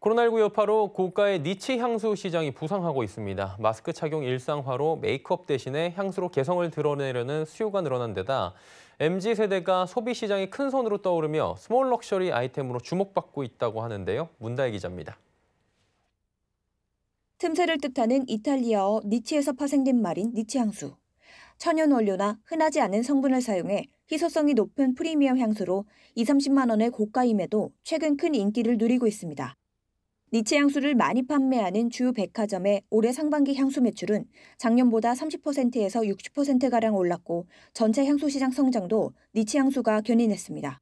코로나19 여파로 고가의 니치 향수 시장이 부상하고 있습니다. 마스크 착용 일상화로 메이크업 대신에 향수로 개성을 드러내려는 수요가 늘어난 데다 MZ세대가 소비 시장이 큰 손으로 떠오르며 스몰 럭셔리 아이템으로 주목받고 있다고 하는데요. 문다혜 기자입니다. 틈새를 뜻하는 이탈리아어 니치에서 파생된 말인 니치 향수. 천연 원료나 흔하지 않은 성분을 사용해 희소성이 높은 프리미엄 향수로 2, 30만 원의 고가임에도 최근 큰 인기를 누리고 있습니다. 니체 향수를 많이 판매하는 주 백화점의 올해 상반기 향수 매출은 작년보다 30%에서 60%가량 올랐고 전체 향수 시장 성장도 니체 향수가 견인했습니다.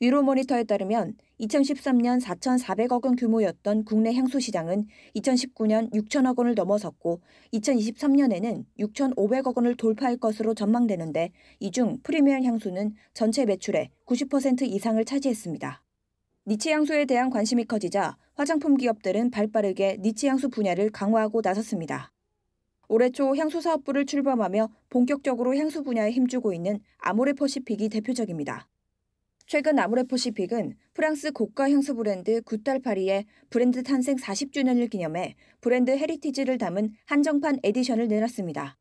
유로모니터에 따르면 2013년 4,400억 원 규모였던 국내 향수 시장은 2019년 6,000억 원을 넘어섰고 2023년에는 6,500억 원을 돌파할 것으로 전망되는데 이 중 프리미엄 향수는 전체 매출의 90% 이상을 차지했습니다. 니치 향수에 대한 관심이 커지자 화장품 기업들은 발빠르게 니치 향수 분야를 강화하고 나섰습니다. 올해 초 향수 사업부를 출범하며 본격적으로 향수 분야에 힘주고 있는 아모레퍼시픽이 대표적입니다. 최근 아모레퍼시픽은 프랑스 고가 향수 브랜드 구딸파리의 브랜드 탄생 40주년을 기념해 브랜드 헤리티지를 담은 한정판 에디션을 내놨습니다.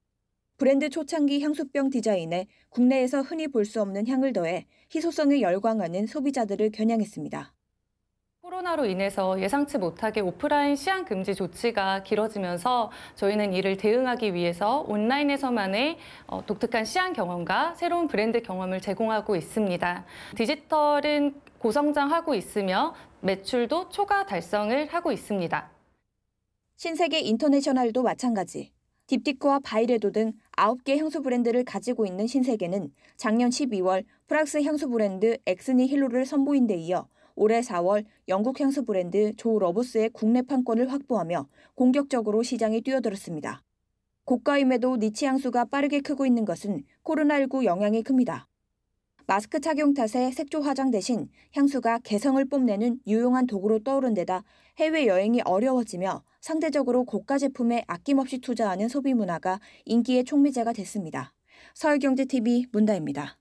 브랜드 초창기 향수병 디자인에 국내에서 흔히 볼 수 없는 향을 더해 희소성에 열광하는 소비자들을 겨냥했습니다. 코로나로 인해서 예상치 못하게 오프라인 시향 금지 조치가 길어지면서 저희는 이를 대응하기 위해서 온라인에서만의 어, 독특한 시향 경험과 새로운 브랜드 경험을 제공하고 있습니다. 디지털은 고성장하고 있으며 매출도 초과 달성을 하고 있습니다. 신세계 인터내셔널도 마찬가지. 딥티코와 바이레도 등 9개 향수 브랜드를 가지고 있는 신세계는 작년 12월 프랑스 향수 브랜드 엑스니 힐로를 선보인 데 이어 올해 4월 영국 향수 브랜드 조 러브스의 국내 판권을 확보하며 공격적으로 시장에 뛰어들었습니다. 고가임에도 니치 향수가 빠르게 크고 있는 것은 코로나19 영향이 큽니다. 마스크 착용 탓에 색조 화장 대신 향수가 개성을 뽐내는 유용한 도구로 떠오른 데다 해외 여행이 어려워지며 상대적으로 고가 제품에 아낌없이 투자하는 소비 문화가 인기의 촉미제가 됐습니다. 서울경제TV 문다입니다.